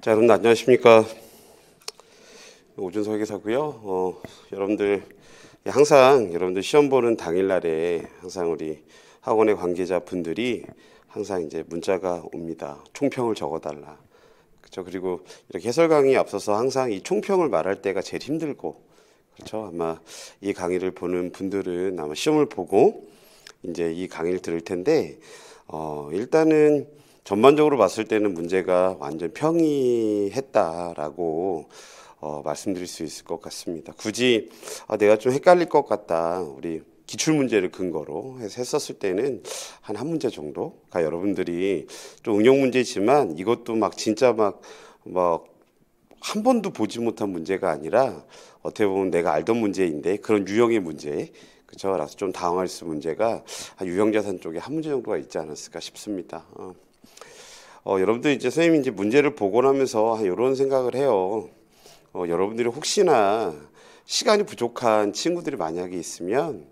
자, 여러분 안녕하십니까? 오준석 회계사고요. 어, 여러분들 항상 여러분들 시험 보는 당일날에 항상 우리 학원의 관계자 분들이 항상 이제 문자가 옵니다. 총평을 적어달라. 그렇죠. 그리고 이렇게 해설 강의 앞서서 항상 이 총평을 말할 때가 제일 힘들고 그렇죠. 아마 이 강의를 보는 분들은 아마 시험을 보고 이제 이 강의를 들을 텐데 어, 일단은 전반적으로 봤을 때는 문제가 완전 평이했다라고 어, 말씀드릴 수 있을 것 같습니다. 굳이 아, 내가 좀 헷갈릴 것 같다. 우리 기출 문제를 근거로 해서 했었을 때는 한 한 문제 정도가 여러분들이 좀 응용 문제지만 이것도 막 진짜 막 막 한 번도 보지 못한 문제가 아니라 어떻게 보면 내가 알던 문제인데 그런 유형의 문제 그렇죠. 그래서 좀 당황할 수 문제가 유형자산 쪽에 한 문제 정도가 있지 않았을까 싶습니다. 어. 어, 여러분들 이제 선생님 이제 이 문제를 복원하면서 이런 아, 생각을 해요. 어, 여러분들이 혹시나 시간이 부족한 친구들이 만약에 있으면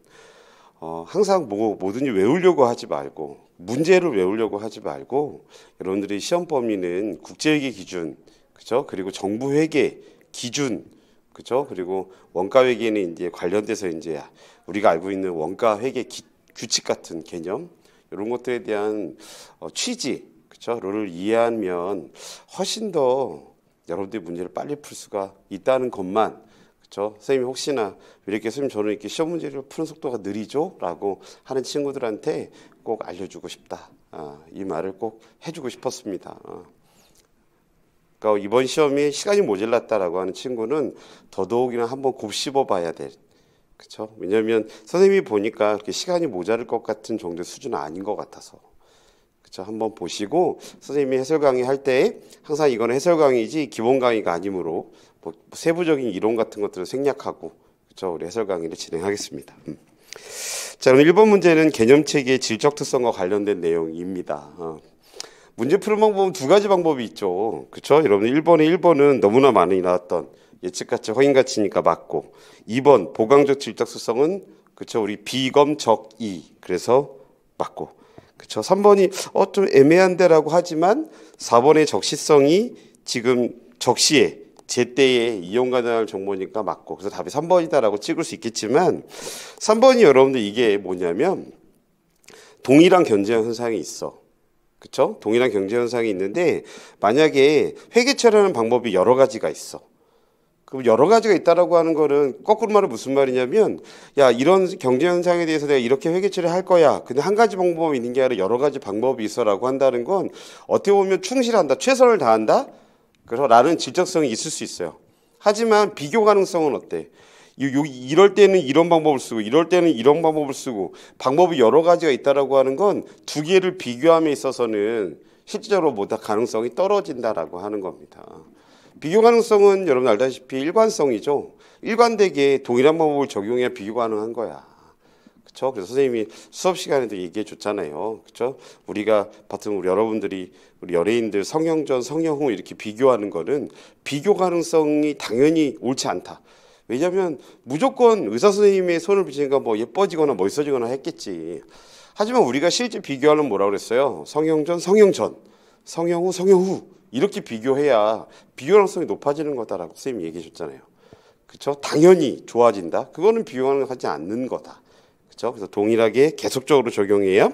어, 항상 뭐, 뭐든지 외우려고 하지 말고 문제를 외우려고 하지 말고 여러분들이 시험 범위는 국제회계 기준 그죠 그리고 정부 회계 기준 그죠 그리고 원가 회계는 이제 관련돼서 이제 우리가 알고 있는 원가 회계 기, 규칙 같은 개념 이런 것들에 대한 어, 취지 그렇죠? 룰을 이해하면 훨씬 더 여러분들이 문제를 빨리 풀 수가 있다는 것만 그렇죠? 선생님이 혹시나 이렇게 선생님 저는 이렇게 시험 문제를 푸는 속도가 느리죠? 라고 하는 친구들한테 꼭 알려주고 싶다. 아, 이 말을 꼭 해주고 싶었습니다. 아. 그러니까 이번 시험이 시간이 모질랐다라고 하는 친구는 더더욱이나 한번 곱씹어 봐야 될 그렇죠? 왜냐하면 선생님이 보니까 그렇게 시간이 모자랄 것 같은 정도의 수준은 아닌 것 같아서. 그쵸? 한번 보시고 선생님이 해설 강의 할 때 항상 이건 해설 강의지 기본 강의가 아니므로 뭐 세부적인 이론 같은 것들을 생략하고 그쵸? 우리 해설 강의를 진행하겠습니다. 음. 자, 그럼 1번 문제는 개념 체계의 질적 특성과 관련된 내용입니다. 어. 문제 푸는 방법은 두 가지 방법이 있죠. 그렇죠? 여러분 1번에 1번은 너무나 많이 나왔던 예측가치 확인가치니까 맞고 2번 보강적 질적 수성은 그렇죠? 우리 비검적이 그래서 맞고 그렇죠. 3번이 어 좀 애매한데라고 하지만 4번의 적시성이 지금 적시에 제때에 이용 가능한 정보니까 맞고 그래서 답이 3번이다라고 찍을 수 있겠지만 3번이 여러분들 이게 뭐냐면 동일한 견제 현상이 있어. 그렇죠? 동일한 경제 현상이 있는데 만약에 회계처리하는 방법이 여러 가지가 있어. 그럼 여러 가지가 있다라고 하는 거는 거꾸로 말은 무슨 말이냐면 야 이런 경제 현상에 대해서 내가 이렇게 회계치를 할 거야. 근데 한 가지 방법이 있는 게 아니라 여러 가지 방법이 있어라고 한다는 건 어떻게 보면 충실한다, 최선을 다한다. 그래서 라는 질적성이 있을 수 있어요. 하지만 비교 가능성은 어때? 이럴 때는 이런 방법을 쓰고 이럴 때는 이런 방법을 쓰고 방법이 여러 가지가 있다라고 하는 건 두 개를 비교함에 있어서는 실제로 뭐다 가능성이 떨어진다라고 하는 겁니다. 비교 가능성은 여러분 알다시피 일관성이죠. 일관되게 동일한 방법을 적용해야 비교 가능한 거야. 그렇죠? 그래서 선생님이 수업 시간에도 얘기해 줬잖아요. 그렇죠? 우리가 같은 우리 여러분들이 우리 연예인들 성형전, 성형후 이렇게 비교하는 거는 비교 가능성이 당연히 옳지 않다. 왜냐하면 무조건 의사 선생님의 손을 비치니까 뭐 예뻐지거나 멋있어지거나 했겠지. 하지만 우리가 실제 비교하는 뭐라 그랬어요? 성형전, 성형전, 성형후, 성형후. 이렇게 비교해야 비교능성이 높아지는 거다라고 선생님이 얘기하셨잖아요. 그렇죠? 당연히 좋아진다. 그거는 비교하지 않는 거다. 그렇죠? 그래서 동일하게 계속적으로 적용해야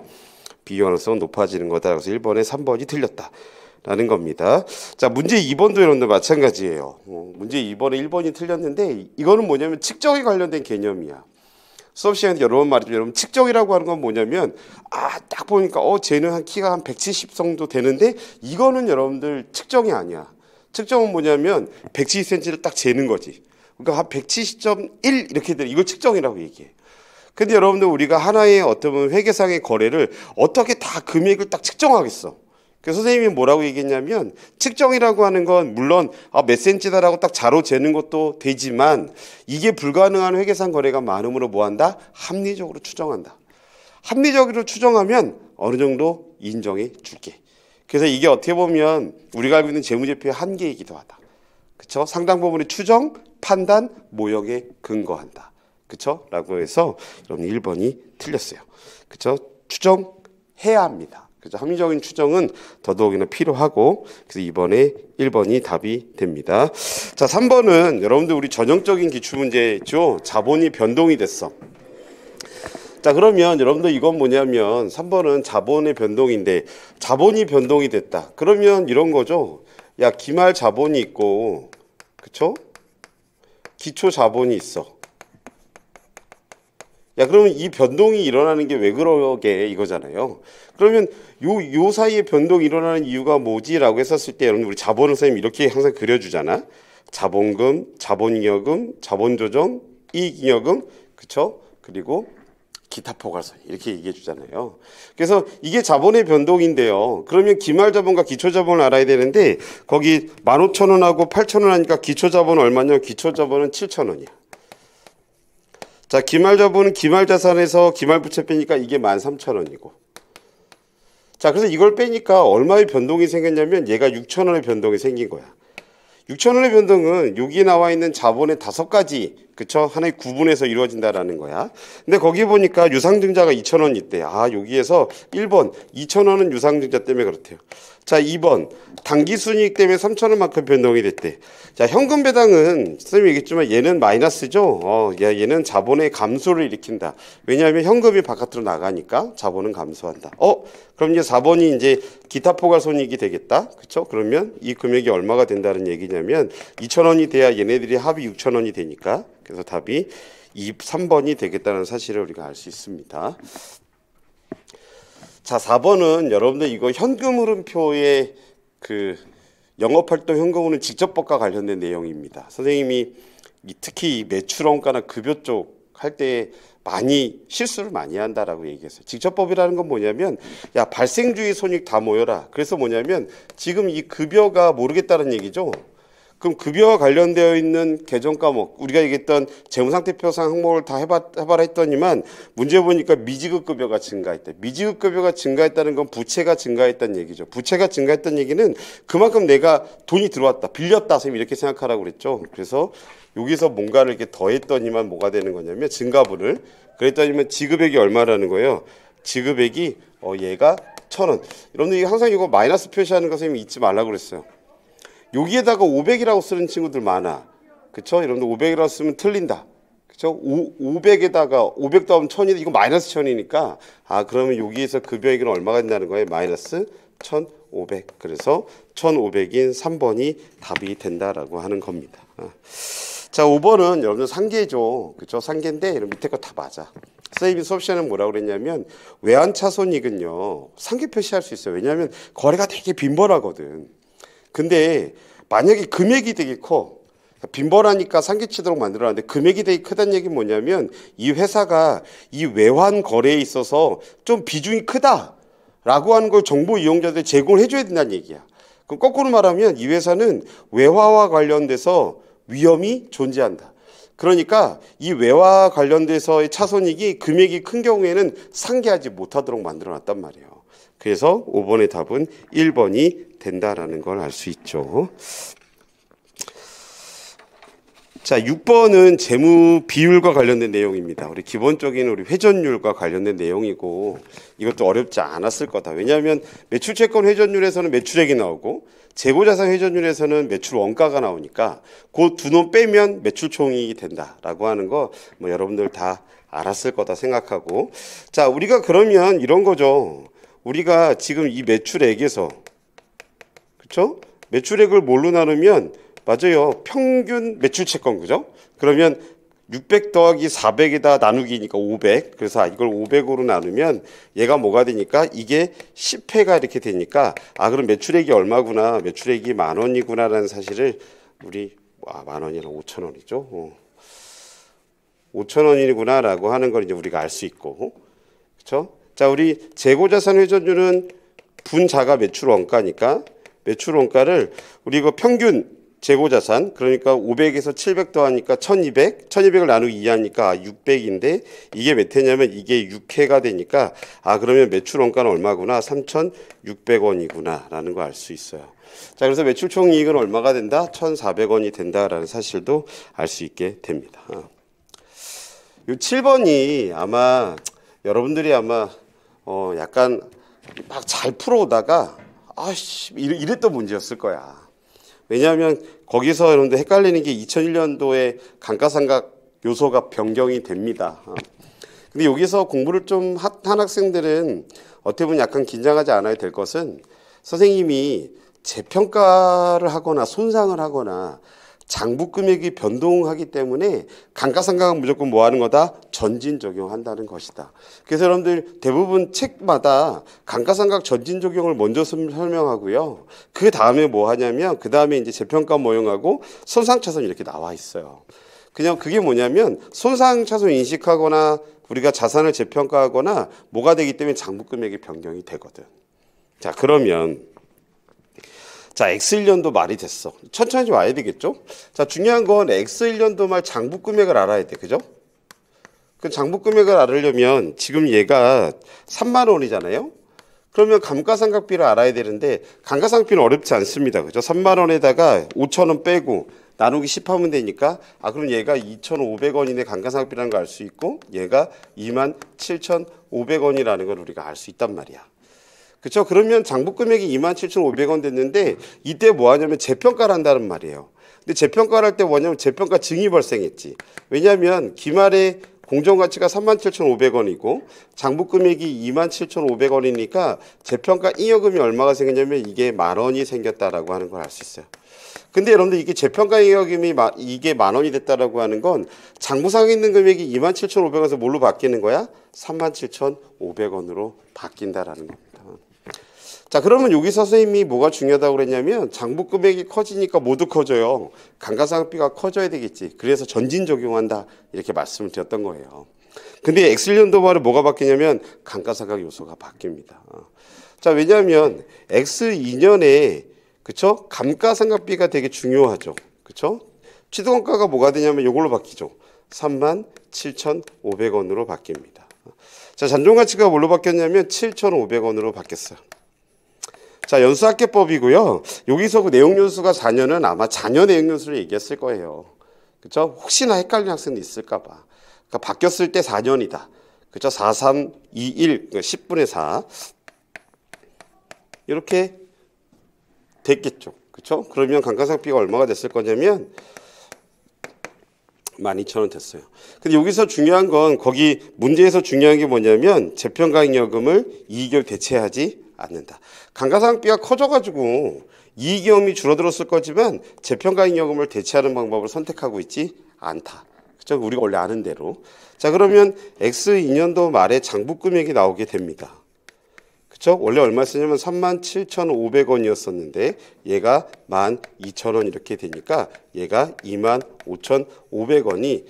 비교능성은 높아지는 거다. 그래서 1번에 3번이 틀렸다. 라는 겁니다. 자, 문제 2번도 여러분 마찬가지예요. 어, 문제 2번에 1번이 틀렸는데 이거는 뭐냐면 측정에 관련된 개념이야. 수업 시간에 여러 번말했지 여러분 측정이라고 하는 건 뭐냐면 아 딱 보니까 어 쟤는 한 키가 한 170 정도 되는데 이거는 여러분들 측정이 아니야. 측정은 뭐냐면 170cm를 딱 재는 거지. 그러니까 한 170.1 이렇게 되는 이걸 측정이라고 얘기해. 근데 여러분들 우리가 하나의 어떤 뭐 회계상의 거래를 어떻게 다 금액을 딱 측정하겠어? 그 선생님이 뭐라고 얘기했냐면 측정이라고 하는 건 물론 아, 몇 센치다라고 딱 자로 재는 것도 되지만 이게 불가능한 회계상 거래가 많음으로 뭐한다? 합리적으로 추정한다. 합리적으로 추정하면 어느 정도 인정해 줄게. 그래서 이게 어떻게 보면 우리가 알고 있는 재무제표의 한계이기도 하다. 그렇죠? 상당 부분의 추정, 판단, 모형에 근거한다. 그렇죠? 라고 해서 여러분 1번이 틀렸어요. 그렇죠? 추정해야 합니다. 그래서 합리적인 추정은 더더욱이나 필요하고 그래서 이번에 1번이 답이 됩니다. 자, 3번은 여러분들 우리 전형적인 기출 문제죠. 자본이 변동이 됐어. 자, 그러면 여러분들 이건 뭐냐면 3번은 자본의 변동인데 자본이 변동이 됐다. 그러면 이런 거죠. 야, 기말 자본이 있고 그쵸? 기초 자본이 있어. 야, 그러면 이 변동이 일어나는 게 왜 그러게 이거잖아요. 그러면 요, 요 사이에 변동이 일어나는 이유가 뭐지라고 했었을 때 여러분 우리 자본을 선생님 이렇게 항상 그려주잖아. 자본금, 자본여금 자본조정, 이익여금 그쵸? 그리고 기타 포괄선 이렇게 얘기해 주잖아요. 그래서 이게 자본의 변동인데요. 그러면 기말 자본과 기초 자본을 알아야 되는데 거기 1 5 0 0 0 원하고 8 0 0 0원 하니까 기초 자본 얼마냐? 기초 자본은 7 0 0 0 원이야. 자, 기말자본은 기말자산에서 기말부채 빼니까 이게 13,000원이고. 자, 그래서 이걸 빼니까 얼마의 변동이 생겼냐면 얘가 6,000원의 변동이 생긴 거야. 6,000원의 변동은 여기 나와 있는 자본의 다섯 가지, 그쵸? 하나의 구분에서 이루어진다라는 거야. 근데 거기 보니까 유상증자가 2,000원 있대. 아, 여기에서 1번, 2,000원은 유상증자 때문에 그렇대요. 자, 2번. 단기 순이익 때문에 3천원만큼 변동이 됐대. 자, 현금 배당은 선생님 얘기했지만 얘는 마이너스죠. 어, 얘는 자본의 감소를 일으킨다. 왜냐하면 현금이 바깥으로 나가니까 자본은 감소한다. 어, 그럼 이제 4번이 이제 기타 포괄 손익이 되겠다. 그렇죠? 그러면 이 금액이 얼마가 된다는 얘기냐면 2천원이 돼야 얘네들이 합이 6천원이 되니까. 그래서 답이 3번이 되겠다는 사실을 우리가 알 수 있습니다. 자, 4번은 여러분들 이거 현금 흐름표의 그 영업활동 현금흐름 직접법과 관련된 내용입니다. 선생님이 특히 매출원가나 급여 쪽 할 때 많이 실수를 많이 한다라고 얘기했어요. 직접법이라는 건 뭐냐면 야 발생주의 손익 다 모여라. 그래서 뭐냐면 지금 이 급여가 모르겠다는 얘기죠. 그럼 급여와 관련되어 있는 개정 과목 우리가 얘기했던 재무상태표상 항목을 다 해봐, 해봐라 했더니만 문제 보니까 미지급 급여가 증가했대. 미지급 급여가 증가했다는 건 부채가 증가했다는 얘기죠. 부채가 증가했다는 얘기는 그만큼 내가 돈이 들어왔다. 빌렸다. 선생님 이렇게 생각하라고 그랬죠. 그래서 여기서 뭔가를 이렇게 더했더니만 뭐가 되는 거냐면 증가분을 그랬더니만 지급액이 얼마라는 거예요. 지급액이 어 얘가 천 원. 여러분들 항상 이거 마이너스 표시하는 거 선생님 잊지 말라고 그랬어요. 여기에다가 500이라고 쓰는 친구들 많아. 그쵸? 여러분들 500이라고 쓰면 틀린다. 그쵸? 500에다가 500 더하면 1 0 0 0이데 이거 마이너스 1000이니까 아 그러면 여기에서 급여액은 얼마가 된다는 거예요? 마이너스 1500. 그래서 1500인 3번이 답이 된다라고 하는 겁니다. 아. 자, 5번은 여러분들 상계죠. 그쵸? 상계인데 밑에 거 다 맞아. 세생님이 수업 시간은 뭐라고 그랬냐면 외환차손익은요 상계 표시할 수 있어요. 왜냐하면 거래가 되게 빈번하거든. 근데 만약에 금액이 되게 커. 빈번하니까 상기치도록 만들어놨는데 금액이 되게 크다는 얘기는 뭐냐면 이 회사가 이 외환 거래에 있어서 좀 비중이 크다라고 하는 걸 정보 이용자들 제공을 해줘야 된다는 얘기야. 그럼 거꾸로 말하면 이 회사는 외화와 관련돼서 위험이 존재한다. 그러니까 이 외화 관련돼서의 차손익이 금액이 큰 경우에는 상기하지 못하도록 만들어놨단 말이에요. 그래서 5번의 답은 1번이 된다라는 걸 알 수 있죠. 자, 6번은 재무 비율과 관련된 내용입니다. 우리 기본적인 우리 회전율과 관련된 내용이고 이것도 어렵지 않았을 거다. 왜냐하면 매출 채권 회전율에서는 매출액이 나오고 재고자산 회전율에서는 매출 원가가 나오니까 그 두 놈 빼면 매출 총익이 된다라고 하는 거 뭐 여러분들 다 알았을 거다 생각하고 자, 우리가 그러면 이런 거죠. 우리가 지금 이 매출액에서 그렇죠? 매출액을 뭘로 나누면 맞아요. 평균 매출 채권 그죠? 그러면 600 더하기 400에다 나누기니까 500. 그래서 아, 이걸 500으로 나누면 얘가 뭐가 되니까 이게 10회가 이렇게 되니까 아 그럼 매출액이 얼마구나. 매출액이 만 원이구나라는 사실을 우리 아, 만 원이라 5천 원이죠. 어. 5천 원이구나라고 하는 걸 이제 우리가 알 수 있고. 그렇죠? 자, 우리 재고자산 회전율은 분자가 매출 원가니까 매출 원가를 우리 이거 평균 재고자산 그러니까 500에서 700 더하니까 1200 1200을 나누기 2하니까 600인데 아, 이게 몇 회냐면 이게 6회가 되니까 아 그러면 매출 원가는 얼마구나 3600원이구나 라는 거 알 수 있어요 자 그래서 매출 총이익은 얼마가 된다 1400원이 된다라는 사실도 알 수 있게 됩니다 어. 요 7번이 아마 여러분들이 아마 어, 약간 막 잘 풀어오다가 아씨 이랬던 문제였을 거야. 왜냐하면 거기서 여러분들 헷갈리는 게 2001년도에 감가상각 요소가 변경이 됩니다. 어. 근데 여기서 공부를 좀 한 학생들은 어떻게 보면 약간 긴장하지 않아야 될 것은 선생님이 재평가를 하거나 손상을 하거나 장부 금액이 변동하기 때문에 감가상각은 무조건 뭐 하는 거다? 전진 적용한다는 것이다. 그래서 여러분들 대부분 책마다 감가상각 전진 적용을 먼저 설명하고요. 그 다음에 뭐 하냐면 그 다음에 이제 재평가 모형하고 손상차손 이렇게 나와 있어요. 그냥 그게 뭐냐면 손상차손 인식하거나 우리가 자산을 재평가하거나 뭐가 되기 때문에 장부 금액이 변경이 되거든. 자, 그러면 자, X1년도 말이 됐어. 천천히 좀 와야 되겠죠? 자, 중요한 건 X1년도 말 장부 금액을 알아야 돼. 그죠? 그 장부 금액을 알으려면 지금 얘가 3만 원이잖아요? 그러면 감가상각비를 알아야 되는데 감가상각비는 어렵지 않습니다. 그죠? 3만 원에다가 5천 원 빼고 나누기 10하면 되니까 아 그럼 얘가 2,500원이네 감가상각비라는 걸 알 수 있고 얘가 27,500원이라는 걸 우리가 알 수 있단 말이야. 그렇죠? 그러면 장부 금액이 27,500원 됐는데 이때 뭐 하냐면 재평가를 한다는 말이에요. 근데 재평가를 할 때 뭐냐면 재평가 증이 발생했지. 왜냐하면 기말에 공정가치가 37,500원이고 장부 금액이 27,500원이니까 재평가 잉여금이 얼마가 생겼냐면 이게 만 원이 생겼다라고 하는 걸 알 수 있어요. 근데 여러분들 이게 재평가 잉여금이 이게 만 원이 됐다라고 하는 건 장부상에 있는 금액이 27,500원에서 뭘로 바뀌는 거야? 37,500원으로 바뀐다라는 겁니다. 자, 그러면 여기서 선생님이 뭐가 중요하다고 그랬냐면 장부 금액이 커지니까 모두 커져요. 감가상각비가 커져야 되겠지. 그래서 전진 적용한다. 이렇게 말씀을 드렸던 거예요. 근데 엑슬년도 바로 뭐가 바뀌냐면 감가상각 요소가 바뀝니다. 어. 자, 왜냐하면 X2년에 그쵸? 감가상각비가 되게 중요하죠. 그쵸? 취득원가가 뭐가 되냐면 이걸로 바뀌죠. 3만 7,500원으로 바뀝니다. 어. 자, 잔존가치가 뭘로 바뀌었냐면 7,500원으로 바뀌었어요. 자, 연수학계법이고요. 여기서 그 내용 연수가 4년은 아마 자녀 내용 연수를 얘기했을 거예요. 그죠? 혹시나 헷갈리는 학생도 있을까 봐. 그러니까 바뀌었을 때 4년이다. 그죠? 4, 3, 2, 1, 10분의 4. 이렇게 됐겠죠. 그렇죠? 그러면 강가상비가 얼마가 됐을 거냐면 12,000원 됐어요. 근데 여기서 중요한 건 거기 문제에서 중요한 게 뭐냐면 재평가액여금을 이익을 대체하지 않는다. 감가상비가 커져가지고 이익이험이 줄어들었을 거지만 재평가잉여금을 대체하는 방법을 선택하고 있지 않다. 그죠? 우리가 원래 아는 대로. 자 그러면 X2년도 말에 장부 금액이 나오게 됩니다. 그쵸? 원래 얼마 쓰냐면 37,500원이었었는데 얘가 12,000원 이렇게 되니까 얘가 25,500원이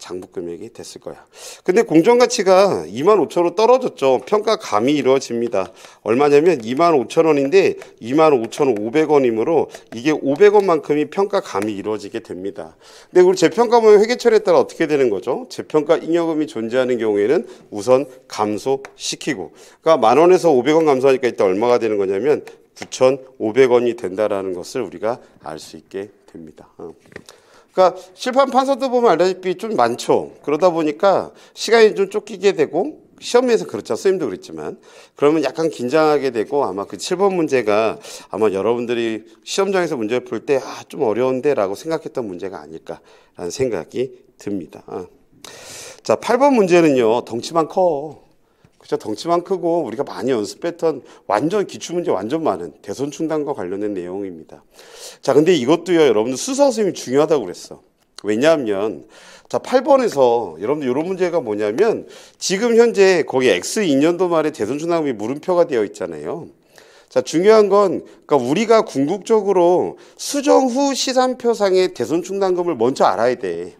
장부 금액이 됐을 거야. 근데 공정 가치가 2만 5천원 떨어졌죠. 평가 감이 이루어집니다. 얼마냐면 2만 5천원인데 2만 5,500원이므로 이게 500원만큼이 평가 감이 이루어지게 됩니다. 근데 우리 재평가 보면 회계처리에 따라 어떻게 되는 거죠? 재평가 잉여금이 존재하는 경우에는 우선 감소시키고 그러니까 만 원에서 500원 감소하니까 이때 얼마가 되는 거냐면 9,500원이 된다라는 것을 우리가 알 수 있게 됩니다. 어. 그러니까 실판 판사도 보면 알다시피 좀 많죠. 그러다 보니까 시간이 좀 쫓기게 되고 시험에서 그렇죠. 선생님도 그랬지만. 그러면 약간 긴장하게 되고 아마 그 7번 문제가 아마 여러분들이 시험장에서 문제 를풀때 아, 좀 어려운데 라고 생각했던 문제가 아닐까라는 생각이 듭니다. 아. 자, 8번 문제는요. 덩치만 커. 그죠? 덩치만 크고 우리가 많이 연습했던 완전 기출 문제 완전 많은 대선 충당과 관련된 내용입니다. 자, 근데 이것도요, 여러분들 수사 선생님이 중요하다고 그랬어. 왜냐하면 자 8번에서 여러분들 이런 문제가 뭐냐면 지금 현재 거기 X 2년도 말에 대선 충당금이 물음표가 되어 있잖아요. 자 중요한 건그니까 우리가 궁극적으로 수정 후 시산표상의 대선 충당금을 먼저 알아야 돼.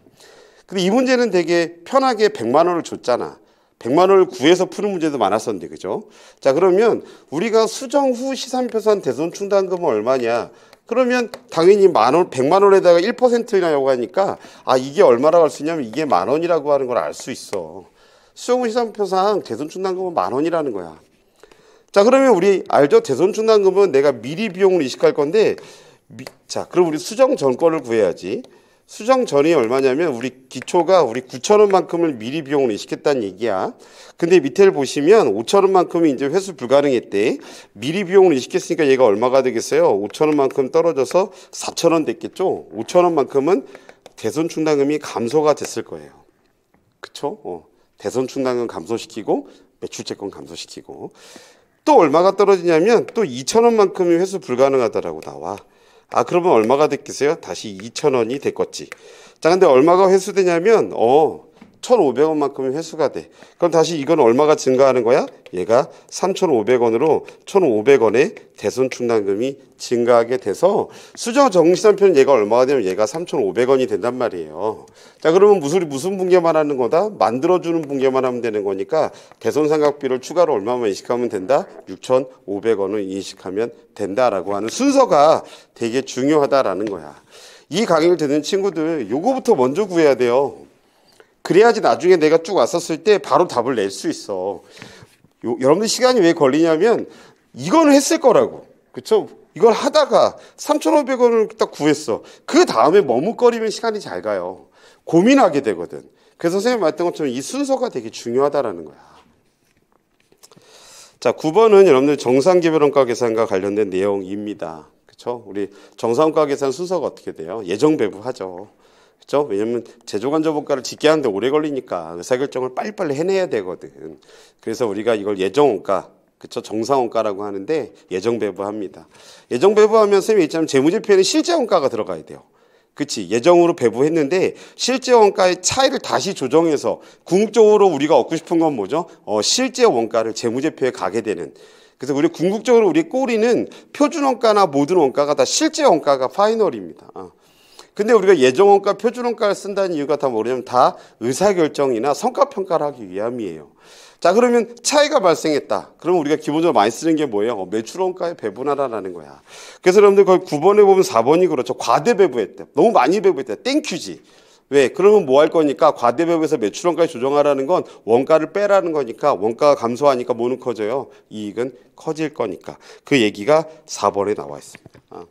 근데 이 문제는 되게 편하게 100만 원을 줬잖아. 100만 원을 구해서 푸는 문제도 많았었는데 그죠? 자 그러면 우리가 수정 후 시산표산 대손 충당금은 얼마냐? 그러면 당연히 만 원, 100만 원에다가 1%라고 하니까 아 이게 얼마라고 할 수 있냐면 이게 만 원이라고 하는 걸 알 수 있어. 수정 후 시산표상 대손 충당금은 만 원이라는 거야. 자 그러면 우리 알죠? 대손 충당금은 내가 미리 비용을 인식할 건데 미, 자 그럼 우리 수정 전권을 구해야지. 수정 전이 얼마냐면 우리 기초가 우리 9천원만큼을 미리 비용을 인식했다는 얘기야. 근데 밑에를 보시면 5천원만큼이 이제 회수 불가능했대. 미리 비용을 인식했으니까 얘가 얼마가 되겠어요? 5천원만큼 떨어져서 4천원 됐겠죠? 5천원만큼은 대손 충당금이 감소가 됐을 거예요. 그쵸? 어. 대손 충당금 감소시키고 매출채권 감소시키고 또 얼마가 떨어지냐면 또 2천원만큼이 회수 불가능하다라고 나와. 아 그러면 얼마가 됐겠어요? 다시 2 0원이 됐겠지. 자 근데 얼마가 회수되냐면 어 1,500원만큼 회수가 돼. 그럼 다시 이건 얼마가 증가하는 거야? 얘가 3,500원으로 1,500원의 대손 충당금이 증가하게 돼서 수저 정시상표는 얘가 얼마가 되면 얘가 3,500원이 된단 말이에요. 자 그러면 무슨 무슨 분계만 하는 거다? 만들어주는 분계만 하면 되는 거니까 대손 상각비를 추가로 얼마만 인식하면 된다? 6,500원을 인식하면 된다라고 하는 순서가 되게 중요하다라는 거야. 이 강의를 듣는 친구들 요거부터 먼저 구해야 돼요. 그래야지 나중에 내가 쭉 왔었을 때 바로 답을 낼 수 있어. 요, 여러분들 시간이 왜 걸리냐면 이건 했을 거라고. 그쵸? 이걸 하다가 3,500원을 딱 구했어. 그 다음에 머뭇거리면 시간이 잘 가요. 고민하게 되거든. 그래서 선생님 말했던 것처럼 이 순서가 되게 중요하다라는 거야. 자, 9번은 여러분들 정상기별원가 계산과 관련된 내용입니다. 그쵸? 우리 정상원가 계산 순서가 어떻게 돼요? 예정 배부하죠. 그죠? 왜냐면 제조관저원가를 짓게 하는데 오래 걸리니까 의사결정을 그 빨리빨리 해내야 되거든. 그래서 우리가 이걸 예정원가, 그쵸? 정상원가라고 하는데 예정배부합니다. 예정배부하면 선생님이 있잖아요. 재무제표에는 실제원가가 들어가야 돼요. 그치 예정으로 배부했는데 실제 원가의 차이를 다시 조정해서 궁극적으로 우리가 얻고 싶은 건 뭐죠? 어, 실제 원가를 재무제표에 가게 되는 그래서 우리 궁극적으로 우리 꼬리는 표준 원가나 모든 원가가 다 실제 원가가 파이널입니다. 어. 근데 우리가 예정원가, 표준원가를 쓴다는 이유가 다 뭐냐면 다 의사결정이나 성과평가를 하기 위함이에요. 자, 그러면 차이가 발생했다. 그러면 우리가 기본적으로 많이 쓰는 게 뭐예요? 어, 매출원가에 배분하라라는 거야. 그래서 여러분들 거의 9번에 보면 4번이 그렇죠. 과대 배부했대. 너무 많이 배부했대. 땡큐지. 왜? 그러면 뭐 할 거니까 과대배부에서 매출원가에 조정하라는 건 원가를 빼라는 거니까 원가가 감소하니까 뭐는 커져요? 이익은 커질 거니까. 그 얘기가 4번에 나와 있습니다. 아.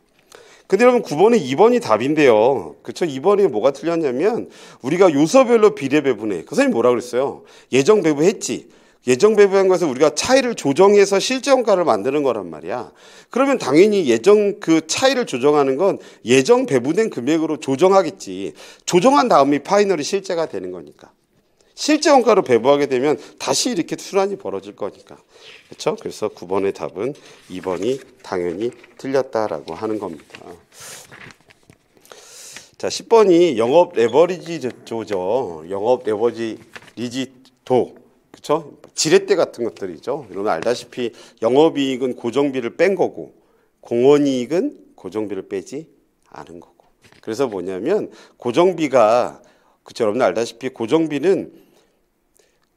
근데 여러분 9번이 2번이 답인데요. 그쵸? 2번이 뭐가 틀렸냐면 우리가 요소별로 비례 배분해. 그 선생님 뭐라 그랬어요? 예정 배분했지. 예정 배분한 것은 우리가 차이를 조정해서 실정가를 만드는 거란 말이야. 그러면 당연히 예정 그 차이를 조정하는 건 예정 배분된 금액으로 조정하겠지. 조정한 다음이 파이널이 실제가 되는 거니까. 실제 원가로 배부하게 되면 다시 이렇게 순환이 벌어질 거니까. 그렇죠? 그래서 9번의 답은 2번이 당연히 틀렸다라고 하는 겁니다. 자, 10번이 영업 레버리지 조죠. 영업 레버리지 도. 그렇죠? 지렛대 같은 것들이죠. 여러분 알다시피 영업이익은 고정비를 뺀 거고 공원이익은 고정비를 빼지 않은 거고. 그래서 뭐냐면 고정비가 그쵸 그렇죠. 여러분 알다시피 고정비는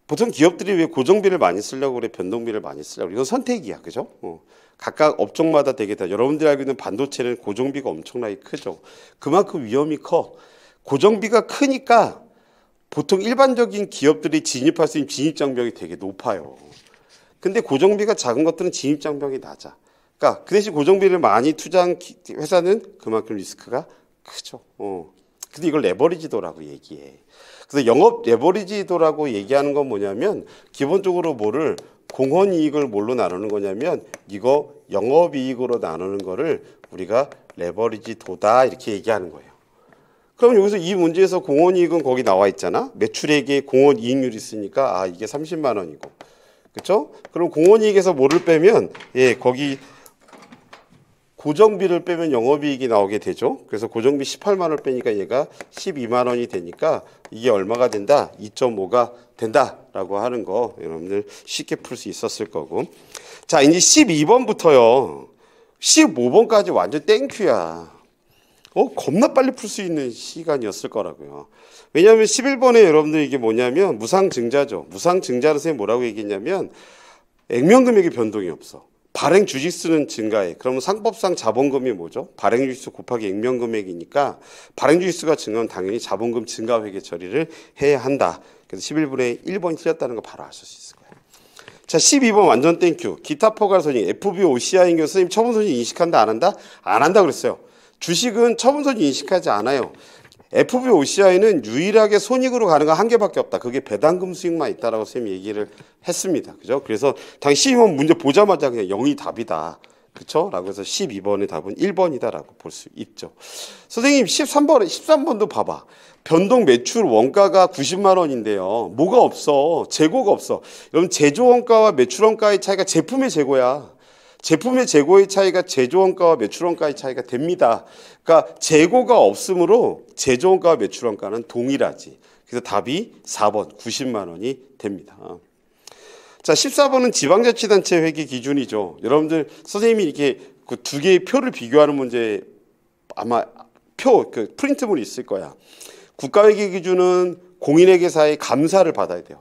보통 기업들이 왜 고정비를 많이 쓰려고 그래 변동비를 많이 쓰려고 그래 이건 선택이야 그죠 어. 각각 업종마다 되겠다 여러분들이 알고 있는 반도체는 고정비가 엄청나게 크죠 그만큼 위험이 커 고정비가 크니까 보통 일반적인 기업들이 진입할 수 있는 진입장벽이 되게 높아요 근데 고정비가 작은 것들은 진입장벽이 낮아 그러니까 그 대신 고정비를 많이 투자한 회사는 그만큼 리스크가 크죠 어. 근데 이걸 레버리지도라고 얘기해 그래서 영업 레버리지도라고 얘기하는 건 뭐냐면 기본적으로 뭐를 공헌 이익을 뭘로 나누는 거냐면 이거 영업 이익으로 나누는 거를 우리가 레버리지 도다 이렇게 얘기하는 거예요. 그럼 여기서 이 문제에서 공헌 이익은 거기 나와 있잖아. 매출액에 공헌 이익률이 있으니까 아 이게 30만 원이고. 그렇죠? 그럼 공헌 이익에서 뭐를 빼면 예, 거기 고정비를 빼면 영업이익이 나오게 되죠. 그래서 고정비 18만 원 빼니까 얘가 12만 원이 되니까 이게 얼마가 된다? 2.5가 된다라고 하는 거 여러분들 쉽게 풀 수 있었을 거고. 자, 이제 12번부터요. 15번까지 완전 땡큐야. 어, 겁나 빨리 풀 수 있는 시간이었을 거라고요. 왜냐하면 11번에 여러분들 이게 뭐냐면 무상증자죠. 무상증자를 선생님 뭐라고 얘기했냐면 액면금액의 변동이 없어. 발행 주식수는 증가해. 그러면 상법상 자본금이 뭐죠? 발행 주식수 곱하기 액면 금액이니까 발행 주식수가 증가하면 당연히 자본금 증가 회계 처리를 해야 한다. 그래서 11분의 1번이 틀렸다는 거 바로 아실 수 있을 거예요. 자, 12번 완전 땡큐. 기타 포괄손익 FBO CI인 교수님 처분손이 인식한다 안 한다? 안 한다 그랬어요. 주식은 처분손이 인식하지 않아요. FB OCI는 유일하게 손익으로 가능한 한 개밖에 없다. 그게 배당금 수익만 있다라고 선생님이 얘기를 했습니다. 그죠? 그래서 당시 시험 문제 보자마자 그냥 0이 답이다. 그쵸? 라고 해서 12번의 답은 1번이다라고 볼 수 있죠. 선생님, 13번, 13번도 봐봐. 변동 매출 원가가 90만 원인데요. 뭐가 없어? 재고가 없어. 여러분, 제조 원가와 매출 원가의 차이가 제품의 재고야. 제품의 재고의 차이가 제조원가와 매출원가의 차이가 됩니다. 그러니까 재고가 없으므로 제조원가와 매출원가는 동일하지. 그래서 답이 4번 90만 원이 됩니다. 자, 14번은 지방자치단체 회계 기준이죠. 여러분들 선생님이 이렇게 그두 개의 표를 비교하는 문제 아마 표, 그 프린트물이 있을 거야. 국가회계 기준은 공인회계사의 감사를 받아야 돼요.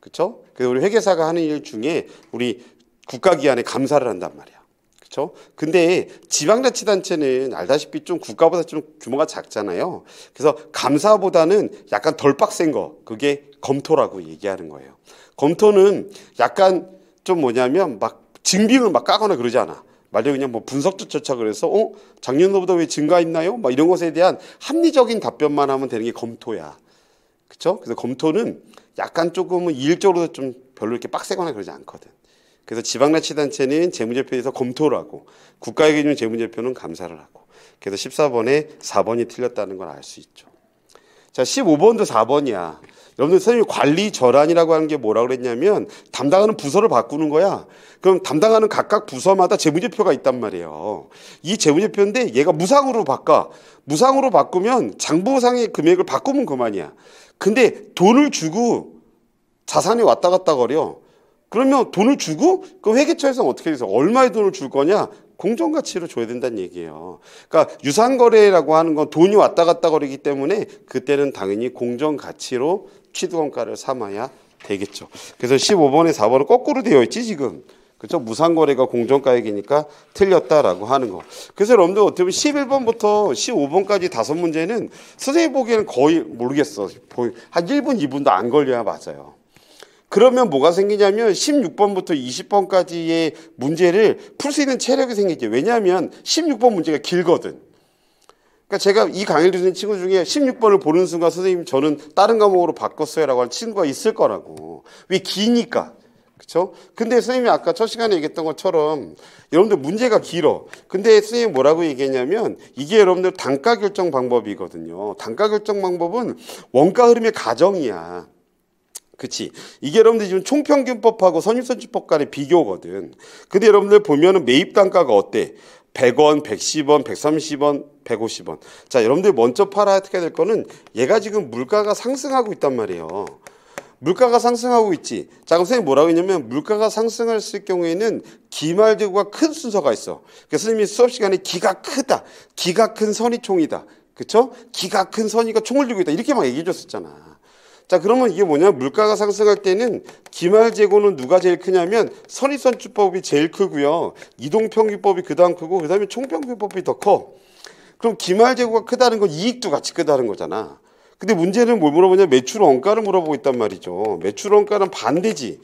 그렇죠? 그래서 우리 회계사가 하는 일 중에 우리 국가기관에 감사를 한단 말이야. 그렇죠? 근데 지방자치단체는 알다시피 좀 국가보다 좀 규모가 작잖아요. 그래서 감사보다는 약간 덜 빡센 거 그게 검토라고 얘기하는 거예요. 검토는 약간 좀 뭐냐면 막 증빙을 막 까거나 그러지 않아. 말로 그냥 뭐 분석조차 그래서 어 작년보다 도왜 증가했나요? 막 이런 것에 대한 합리적인 답변만 하면 되는 게 검토야. 그렇죠? 그래서 검토는 약간 조금은 일적으로 좀 별로 이렇게 빡세거나 그러지 않거든. 그래서 지방자치단체는 재무제표에서 검토를 하고 국가의 기준 재무제표는 감사를 하고 그래서 14번에 4번이 틀렸다는 걸 알 수 있죠. 자, 15번도 4번이야. 여러분들 선생님이 관리 절안이라고 하는 게 뭐라 고 그랬냐면 담당하는 부서를 바꾸는 거야. 그럼 담당하는 각각 부서마다 재무제표가 있단 말이에요. 이 재무제표인데 얘가 무상으로 바꿔. 무상으로 바꾸면 장부상의 금액을 바꾸면 그만이야. 근데 돈을 주고 자산이 왔다 갔다 거려. 그러면 돈을 주고 그 회계처에서 어떻게 해서 얼마의 돈을 줄 거냐? 공정 가치로 줘야 된다는 얘기예요. 그러니까 유상 거래라고 하는 건 돈이 왔다 갔다 거리기 때문에 그때는 당연히 공정 가치로 취득원가를 삼아야 되겠죠. 그래서 15번에 4번은 거꾸로 되어 있지 지금. 그렇죠? 무상거래가 공정가액이니까 틀렸다라고 하는 거. 그래서 여러분들 어떻게 보면 11번부터 15번까지 다섯 문제는 선생님 보기에는 거의 모르겠어. 한 1분, 2분도 안 걸려야 맞아요. 그러면 뭐가 생기냐면 16번부터 20번까지의 문제를 풀 수 있는 체력이 생기죠. 왜냐하면 16번 문제가 길거든. 그러니까 제가 이 강의를 듣는 친구 중에 16번을 보는 순간 선생님 저는 다른 과목으로 바꿨어요라고 하는 친구가 있을 거라고. 왜 기니까. 그렇죠? 근데 선생님이 아까 첫 시간에 얘기했던 것처럼 여러분들 문제가 길어. 근데 선생님이 뭐라고 얘기했냐면 이게 여러분들 단가 결정 방법이거든요. 단가 결정 방법은 원가 흐름의 가정이야. 그치? 이게 여러분들 지금 총평균법하고 선입선출법 간의 비교거든. 근데 여러분들 보면은 매입 단가가 어때? 100원, 110원, 130원, 150원. 자, 여러분들 먼저 팔아야 될 거는 얘가 지금 물가가 상승하고 있단 말이에요. 물가가 상승하고 있지. 자, 그럼 선생님 뭐라고 했냐면 물가가 상승할 수 경우에는 기말대구가 큰 순서가 있어. 그래서 그러니까 선생님이 수업 시간에 기가 크다. 기가 큰 선이총이다. 그쵸? 기가 큰 선이가 총을 들고 있다. 이렇게 막 얘기해 줬었잖아. 자, 그러면 이게 뭐냐? 물가가 상승할 때는 기말 재고는 누가 제일 크냐면 선입선주법이 제일 크고요. 이동평균법이 그다음 크고 그다음에 총평균법이 더 커. 그럼 기말 재고가 크다는 건 이익도 같이 크다는 거잖아. 근데 문제는 뭘 물어보냐? 매출 원가를 물어보고 있단 말이죠. 매출 원가는 반대지.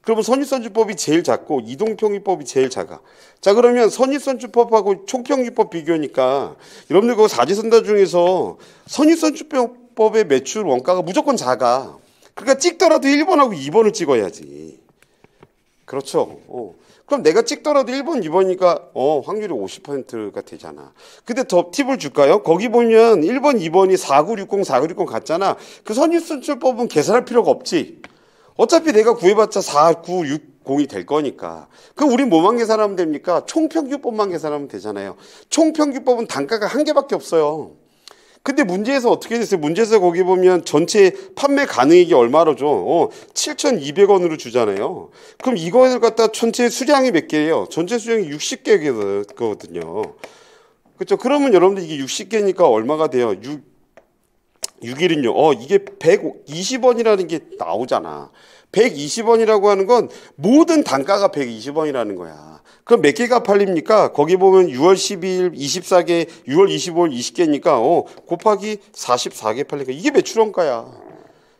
그러면 선입선주법이 제일 작고 이동평균법이 제일 작아. 자 그러면 선입선주법하고 총평균법 비교니까 여러분들 그거 사지선다 중에서 선입선주법 수법의 매출 원가가 무조건 작아. 그러니까 찍더라도 1번하고 2번을 찍어야지. 그렇죠. 어. 그럼 내가 찍더라도 1번, 2번이니까 어, 확률이 50%가 되잖아. 근데 더 팁을 줄까요? 거기 보면 1번, 2번이 4960, 4960 같잖아. 그 선입순출법은 계산할 필요가 없지. 어차피 내가 구해봤자 4960이 될 거니까. 그럼 우리 뭐만 계산하면 됩니까? 총평균법만 계산하면 되잖아요. 총평균법은 단가가 한 개밖에 없어요. 근데 문제에서 어떻게 됐어요? 문제에서 거기 보면 전체 판매 가능액이 얼마로죠? 어, 7,200원으로 주잖아요. 그럼 이거를 갖다 전체 수량이 몇 개예요? 전체 수량이 60개거든요. 그렇죠? 그러면 여러분들 이게 60개니까 얼마가 돼요? 6, 6일은요. 어, 이게 120원이라는 게 나오잖아. 120원이라고 하는 건 모든 단가가 120원이라는 거야. 그몇 개가 팔립니까? 거기 보면 6월 12일 24개, 6월 25일 20개니까 어, 곱하기 44개 팔리니까 이게 매출원가야.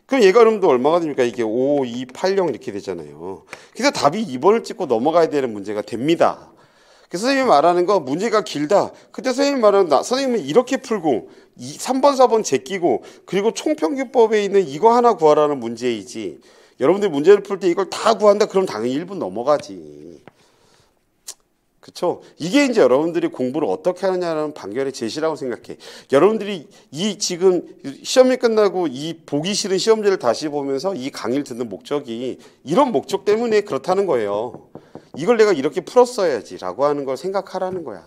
그럼 얘가 그럼도 얼마가 됩니까? 이게 5, 2, 8, 0 이렇게 되잖아요. 그래서 답이 2번을 찍고 넘어가야 되는 문제가 됩니다. 그래서 선생님이 말하는 거 문제가 길다. 그때 선생님이 말하는 나, 선생님은 이렇게 풀고 2, 3번, 4번 제끼고 그리고 총평균법에 있는 이거 하나 구하라는 문제이지. 여러분들이 문제를 풀 때 이걸 다 구한다? 그럼 당연히 1분 넘어가지. 그렇죠? 이게 이제 여러분들이 공부를 어떻게 하느냐는반결의 제시라고 생각해. 여러분들이 이 지금 시험이 끝나고 이 보기 싫은 시험지를 다시 보면서 이 강의를 듣는 목적이 이런 목적 때문에 그렇다는 거예요. 이걸 내가 이렇게 풀었어야지라고 하는 걸 생각하라는 거야.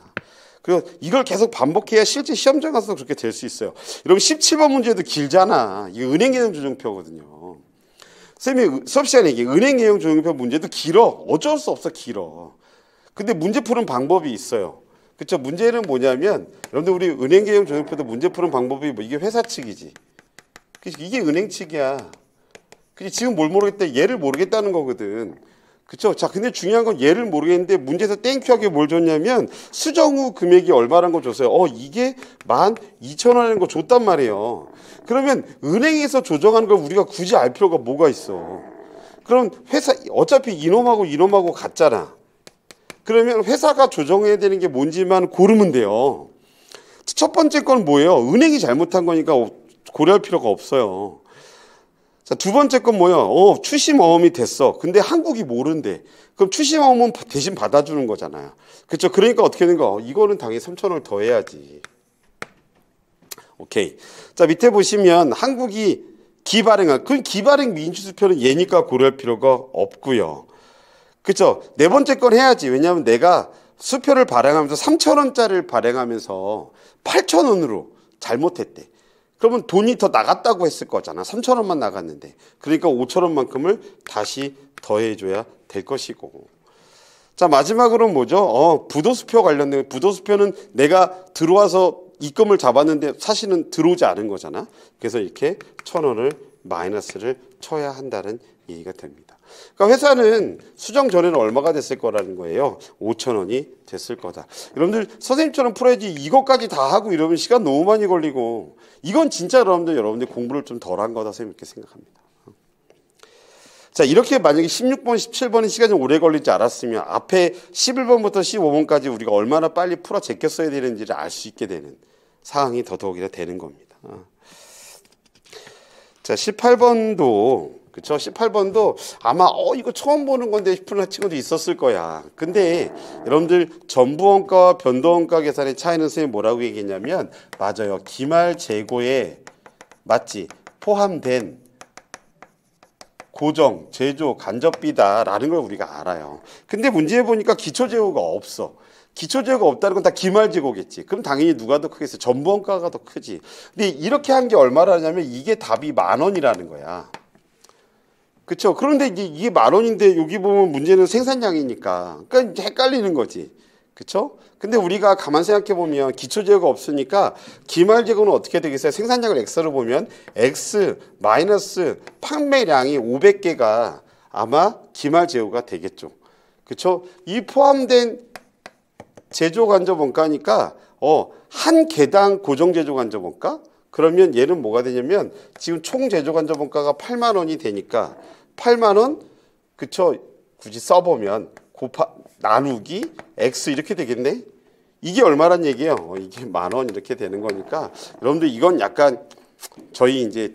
그리고 이걸 계속 반복해야 실제 시험장 가서 그렇게 될 수 있어요. 여러분 17번 문제도 길잖아. 이게 은행 개념 조정표거든요. 쌤이 수업 시간에 이게 은행 개념 조정표 문제도 길어. 어쩔 수 없어 길어. 근데 문제 푸는 방법이 있어요. 그렇죠? 문제는 뭐냐면 여러분들 우리 은행 계혁 조정표도 문제 푸는 방법이 뭐 이게 회사 측이지. 이게 은행 측이야. 그치? 지금 뭘 모르겠다. 얘를 모르겠다는 거거든. 그렇죠? 자, 근데 중요한 건 얘를 모르겠는데 문제에서 땡큐하게 뭘 줬냐면 수정 후 금액이 얼마라는 걸 줬어요. 어, 이게 만2천 원이라는 거 줬단 말이에요. 그러면 은행에서 조정하는 걸 우리가 굳이 알 필요가 뭐가 있어. 그럼 회사 어차피 이놈하고 이놈하고 같잖아. 그러면 회사가 조정해야 되는 게 뭔지만 고르면 돼요. 첫 번째 건 뭐예요? 은행이 잘못한 거니까 어, 고려할 필요가 없어요. 자, 두 번째 건 뭐예요? 어, 추심어음이 됐어. 근데 한국이 모른대. 그럼 추심어음은 대신 받아주는 거잖아요. 그렇죠? 그러니까 어떻게 되는 거? 이거는 당연히 3천원을 더 해야지. 오케이. 자, 밑에 보시면 한국이 기발행한, 그럼 기발행 민주수표는 얘니까 고려할 필요가 없고요. 그렇죠. 네 번째 건 해야지. 왜냐하면 내가 수표를 발행하면서 3천 원짜리를 발행하면서 8천 원으로 잘못했대. 그러면 돈이 더 나갔다고 했을 거잖아. 3천 원만 나갔는데. 그러니까 5천 원만큼을 다시 더해줘야 될 것이고. 자 마지막으로 뭐죠? 어, 부도수표 관련된 부도수표는 내가 들어와서 입금을 잡았는데 사실은 들어오지 않은 거잖아. 그래서 이렇게 천 원을 마이너스를 쳐야 한다는 얘기가 됩니다. 그러니까 회사는 수정 전에는 얼마가 됐을 거라는 거예요. 5천 원이 됐을 거다. 여러분들 선생님처럼 풀어야지 이것까지 다 하고 이러면 시간 너무 많이 걸리고 이건 진짜 여러분들 여러분들 공부를 좀덜한 거다 선생님 이렇게 생각합니다. 자, 이렇게 만약에 16번, 1 7번의 시간이 오래 걸릴줄알았으면 앞에 11번부터 15번까지 우리가 얼마나 빨리 풀어 제꼈어야 되는지를 알 수 있게 되는 상황이 더더욱이나 되는 겁니다. 아. 자, 18번도 그쵸? 18번도 아마 어 이거 처음 보는 건데 싶은 친구도 있었을 거야. 근데 여러분들 전부원가와 변동원가 계산의 차이는 선생님 뭐라고 얘기했냐면 맞아요. 기말 재고에 맞지 포함된 고정, 제조, 간접비다라는 걸 우리가 알아요. 근데 문제에 보니까 기초재고가 없어. 기초재고가 없다는 건 다 기말재고겠지. 그럼 당연히 누가 더 크겠어? 전부원가가 더 크지. 근데 이렇게 한 게 얼마라냐면 이게 답이 만 원이라는 거야. 그렇죠. 그런데 이게 만 원인데 여기 보면 문제는 생산량이니까. 그러니까 헷갈리는 거지. 그렇죠? 근데 우리가 가만 생각해 보면 기초 제어가 없으니까 기말 제거는 어떻게 되겠어요? 생산량을 x로 보면 x 마이너스 판매량이 500개가 아마 기말 제어가 되겠죠. 그렇죠? 이 포함된 제조 간접 원가니까 어, 한 개당 고정 제조 간접 원가? 그러면 얘는 뭐가 되냐면 지금 총 제조 간접 원가가 8만 원이 되니까 8만 원 그쵸? 굳이 써보면 곱하 나누기 x 이렇게 되겠네. 이게 얼마란 얘기예요? 어, 이게 만 원 이렇게 되는 거니까 여러분들 이건 약간 저희 이제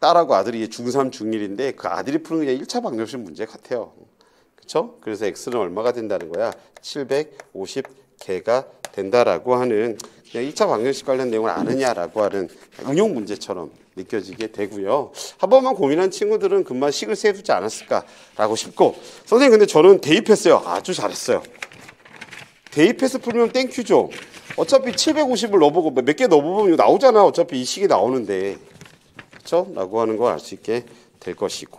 딸하고 아들이 중3 중1인데 그 아들이 푸는 그냥 1차 방정식 문제 같아요. 그쵸 그래서 x는 얼마가 된다는 거야? 750개가 된다라고 하는 그냥 1차 방정식 관련 내용을 아느냐라고 하는 응용 문제처럼 느껴지게 되고요. 한 번만 고민한 친구들은 금방 식을 세우지 않았을까라고 싶고 선생님 근데 저는 대입했어요. 아주 잘했어요. 대입해서 풀면 땡큐죠. 어차피 750을 넣어보고 몇 개 넣어보면 나오잖아. 어차피 이 식이 나오는데. 그렇죠? 라고 하는 걸알수 있게 될 것이고.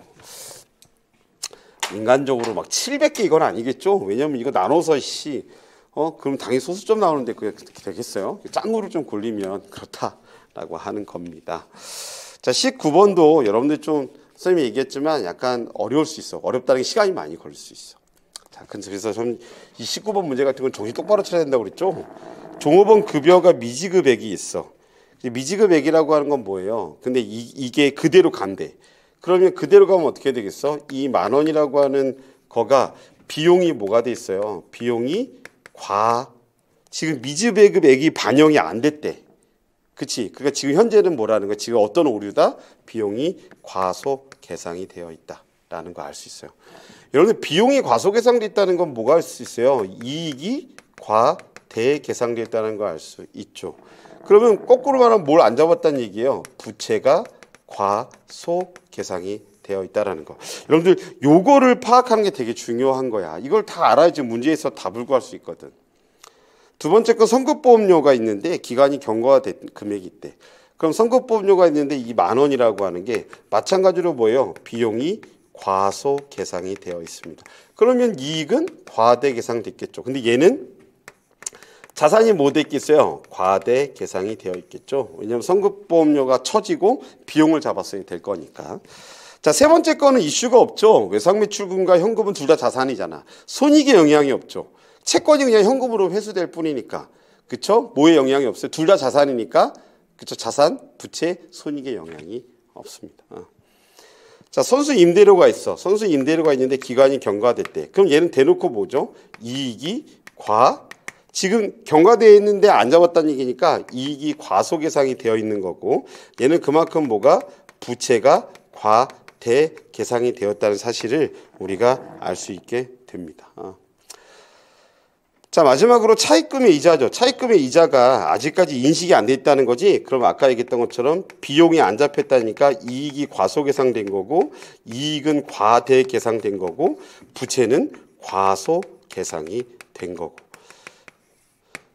인간적으로 막 700개 이건 아니겠죠? 왜냐면 이거 나눠서 씨, 어, 그럼 당연히 소수점 나오는데 그게 되겠어요? 짱구를 좀 굴리면 그렇다. 라고 하는 겁니다. 자, 19번도 여러분들 좀 선생님이 얘기했지만 약간 어려울 수 있어. 어렵다는 게 시간이 많이 걸릴 수 있어. 자, 그래서 저이 19번 문제 같은 건 정신 똑바로 차려야 된다고 그랬죠? 종업원 급여가 미지급액이 있어. 미지급액이라고 하는 건 뭐예요? 근데 이, 게 그대로 간대. 그러면 그대로 가면 어떻게 되겠어? 이 만 원이라고 하는 거가 비용이 뭐가 돼 있어요? 비용이 과 지금 미지급액이 반영이 안 됐대. 그치. 그러니까 지금 현재는 뭐라는 거야? 지금 어떤 오류다? 비용이 과소 계상이 되어 있다. 라는 거 알 수 있어요. 여러분 들 비용이 과소 계상돼 있다는 건 뭐가 알 수 있어요? 이익이 과대 계상돼 있다는 거 알 수 있죠. 그러면 거꾸로 말하면 뭘 안 잡았다는 얘기예요. 부채가 과소 계상이 되어 있다라는 거. 여러분들 요거를 파악하는 게 되게 중요한 거야. 이걸 다 알아야지 문제에서 답을 구할 수 있거든. 두 번째 건 선급보험료가 있는데 기간이 경과된 금액이 있대. 그럼 선급보험료가 있는데 이 만 원이라고 하는 게 마찬가지로 뭐예요? 비용이 과소 계상이 되어 있습니다. 그러면 이익은 과대 계상됐겠죠. 근데 얘는 자산이 뭐 됐겠어요? 과대 계상이 되어 있겠죠. 왜냐하면 선급보험료가 처지고 비용을 잡았어야 될 거니까. 자, 세 번째 거는 이슈가 없죠. 외상 매출금과 현금은 둘 다 자산이잖아. 손익에 영향이 없죠. 채권이 그냥 현금으로 회수될 뿐이니까. 그쵸? 뭐에 영향이 없어요? 둘 다 자산이니까. 그쵸? 자산, 부채, 손익에 영향이 없습니다. 어. 자, 선수 임대료가 있어. 선수 임대료가 있는데 기간이 경과됐대. 그럼 얘는 대놓고 뭐죠? 이익이 과. 지금 경과되어 있는데 안 잡았다는 얘기니까 이익이 과속예상이 되어 있는 거고 얘는 그만큼 뭐가 부채가 과대 계상이 되었다는 사실을 우리가 알 수 있게 됩니다. 어. 자 마지막으로 차입금의 이자죠. 차입금의 이자가 아직까지 인식이 안 돼 있다는 거지. 그럼 아까 얘기했던 것처럼 비용이 안 잡혔다니까 이익이 과소계상된 거고 이익은 과대계상된 거고 부채는 과소계상이 된 거고.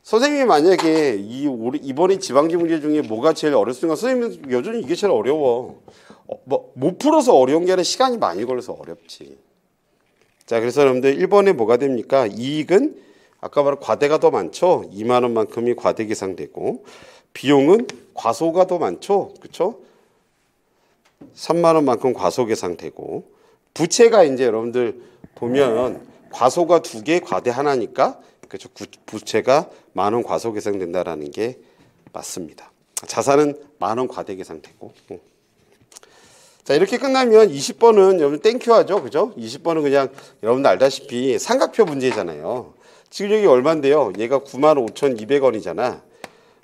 선생님이 만약에 이 우리 이번에 지방지 문제 중에 뭐가 제일 어렵습니까? 선생님 여전히 이게 제일 어려워. 어, 뭐못 풀어서 어려운 게 아니라 시간이 많이 걸려서 어렵지. 자 그래서 여러분들 1번에 뭐가 됩니까? 이익은 아까 말한 과대가 더 많죠. 2만 원만큼이 과대 계상되고 비용은 과소가 더 많죠. 그렇죠? 3만 원만큼 과소 계상되고 부채가 이제 여러분들 보면 과소가 두 개, 과대 하나니까 그렇죠. 부채가 만원 과소 계상된다라는 게 맞습니다. 자산은 만원 과대 계상되고. 음. 자, 이렇게 끝나면 20번은 여러분 땡큐 하죠. 그죠? 20번은 그냥 여러분들 알다시피 삼각표 문제잖아요. 지금 여기 얼마인데요? 얘가 95,200원이잖아.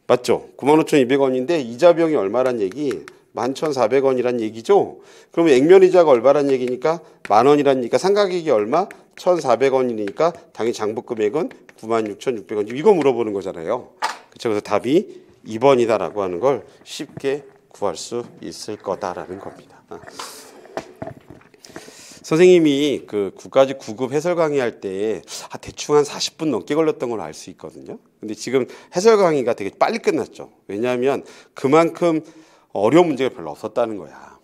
맞죠? 95,200원인데 이자 비용이 얼마란 얘기? 11,400원이란 얘기죠? 그러면 액면 이자가 얼마란 얘기니까 만 원이라니까 상가액이 얼마? 1,400원이니까 당연히 장부 금액은 96,600원. 이거 물어보는 거잖아요. 그렇죠? 그래서 답이 2번이다라고 하는 걸 쉽게 구할 수 있을 거다라는 겁니다. 아. 선생님이 그 국가직 구급 해설 강의할 때 아, 대충 한 40분 넘게 걸렸던 걸 알 수 있거든요. 근데 지금 해설 강의가 되게 빨리 끝났죠. 왜냐하면 그만큼 어려운 문제가 별로 없었다는 거야.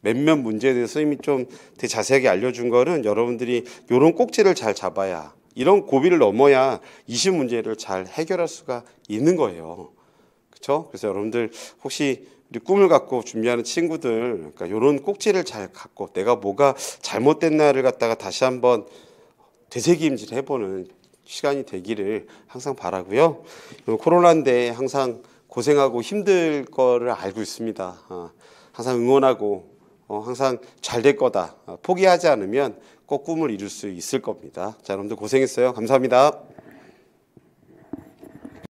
몇몇 문제에 대해서 선생님이 좀 되게 자세하게 알려준 거는 여러분들이 이런 꼭지를 잘 잡아야 이런 고비를 넘어야 20문제를 잘 해결할 수가 있는 거예요. 그렇죠? 그래서 여러분들 혹시 우리 꿈을 갖고 준비하는 친구들, 그러니까 이런 꼭지를 잘 갖고 내가 뭐가 잘못된 날을 갖다가 다시 한번 되새김질 해보는 시간이 되기를 항상 바라고요. 코로나인데 항상 고생하고 힘들 거를 알고 있습니다. 어, 항상 응원하고 어, 항상 잘 될 거다. 어, 포기하지 않으면 꼭 꿈을 이룰 수 있을 겁니다. 자, 여러분들 고생했어요. 감사합니다.